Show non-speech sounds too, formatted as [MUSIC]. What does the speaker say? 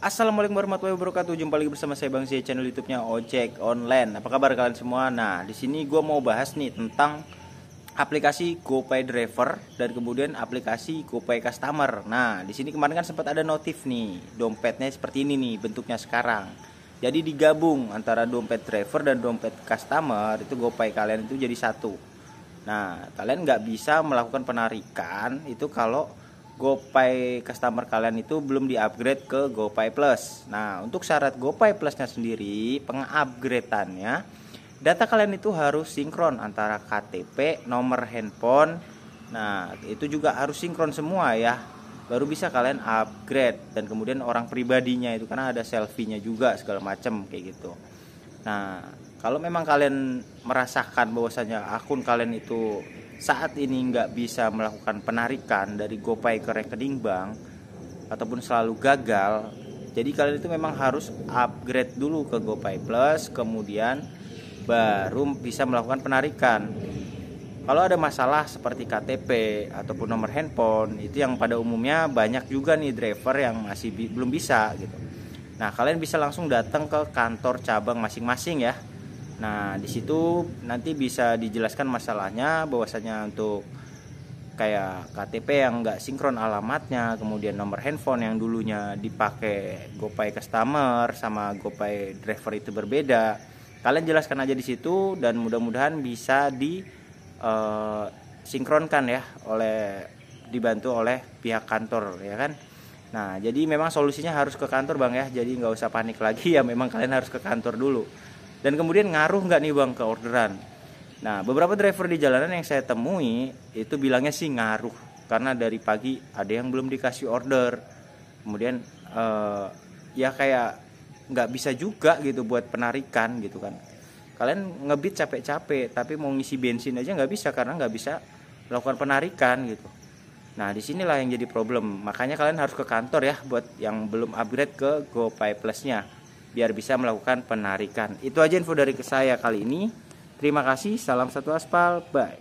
Assalamualaikum warahmatullahi wabarakatuh. Jumpa lagi bersama saya Bang Z channel YouTube-nya Ojek Online. Apa kabar kalian semua? Nah, di sini gue mau bahas nih tentang aplikasi GoPay Driver dan kemudian aplikasi GoPay Customer. Nah, di sini kemarin kan sempat ada notif nih, dompetnya seperti ini nih bentuknya sekarang. Jadi digabung antara dompet driver dan dompet customer itu GoPay kalian itu jadi satu. Nah, kalian nggak bisa melakukan penarikan itu kalau GoPay customer kalian itu belum di-upgrade ke GoPay Plus. Nah, untuk syarat GoPay Plusnya sendiri, pengupgradeannya data kalian itu harus sinkron antara KTP, nomor handphone. Nah, itu juga harus sinkron semua ya. Baru bisa kalian upgrade dan kemudian orang pribadinya itu karena ada selfie-nya juga segala macam kayak gitu. Nah, kalau memang kalian merasakan bahwasanya akun kalian itu saat ini nggak bisa melakukan penarikan dari GoPay ke rekening bank ataupun selalu gagal jadi kalian itu memang harus upgrade dulu ke GoPay Plus kemudian baru bisa melakukan penarikan kalau ada masalah seperti KTP ataupun nomor handphone itu yang pada umumnya banyak juga nih driver yang masih bi belum bisa gitu nah kalian bisa langsung datang ke kantor cabang masing-masing ya Nah, di situ nanti bisa dijelaskan masalahnya bahwasanya untuk kayak KTP yang nggak sinkron alamatnya, kemudian nomor handphone yang dulunya dipakai GoPay customer sama GoPay driver itu berbeda. Kalian jelaskan aja di situ dan mudah-mudahan bisa di eh, sinkronkan ya oleh dibantu oleh pihak kantor ya kan. Nah, jadi memang solusinya harus ke kantor Bang ya. Jadi nggak usah panik lagi [LAUGHS] ya memang kalian harus ke kantor dulu dan kemudian ngaruh nggak nih bang ke orderan nah beberapa driver di jalanan yang saya temui itu bilangnya sih ngaruh karena dari pagi ada yang belum dikasih order kemudian uh, ya kayak nggak bisa juga gitu buat penarikan gitu kan kalian ngebit capek-capek tapi mau ngisi bensin aja nggak bisa karena nggak bisa melakukan penarikan gitu Nah, disinilah yang jadi problem. Makanya kalian harus ke kantor ya buat yang belum upgrade ke GoPay Plusnya. nya biar bisa melakukan penarikan. Itu aja info dari saya kali ini. Terima kasih, salam satu aspal, bye.